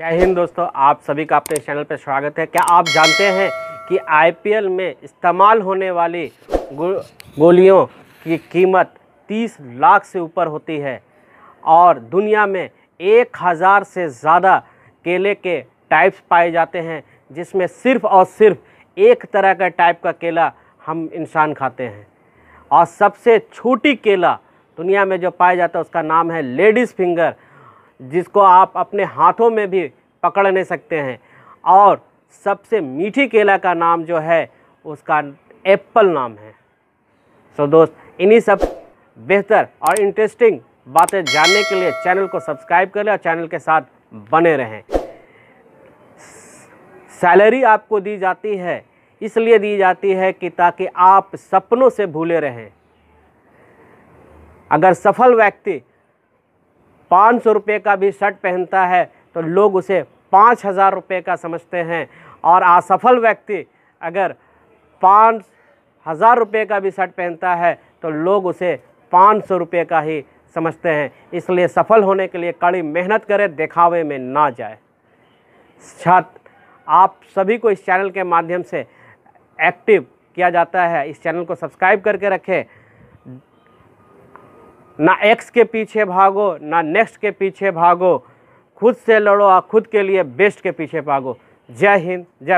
जय हिंद दोस्तों आप सभी का अपने चैनल पर स्वागत है क्या आप जानते हैं कि आईपीएल में इस्तेमाल होने वाली गो, गोलियों की कीमत 30 लाख से ऊपर होती है और दुनिया में एक हज़ार से ज़्यादा केले के टाइप्स पाए जाते हैं जिसमें सिर्फ और सिर्फ एक तरह का टाइप का केला हम इंसान खाते हैं और सबसे छोटी केला दुनिया में जो पाया जाता है उसका नाम है लेडीज़ फिंगर जिसको आप अपने हाथों में भी पकड़ नहीं सकते हैं और सबसे मीठी केला का नाम जो है उसका एप्पल नाम है सो so, दोस्त इन्हीं सब बेहतर और इंटरेस्टिंग बातें जानने के लिए चैनल को सब्सक्राइब करें और चैनल के साथ बने रहें सैलरी आपको दी जाती है इसलिए दी जाती है कि ताकि आप सपनों से भूले रहें अगर सफल व्यक्ति पाँच सौ रुपये का भी शर्ट पहनता है तो लोग उसे पाँच हज़ार रुपये का समझते हैं और असफल व्यक्ति अगर पाँच हज़ार रुपये का भी शर्ट पहनता है तो लोग उसे पाँच सौ रुपये का ही समझते हैं इसलिए सफल होने के लिए कड़ी मेहनत करें दिखावे में ना जाए छात्र आप सभी को इस चैनल के माध्यम से एक्टिव किया जाता है इस चैनल को सब्सक्राइब करके रखें ना एक्स के पीछे भागो ना नेक्स्ट के पीछे भागो खुद से लड़ो और खुद के लिए बेस्ट के पीछे भागो जय हिंद जय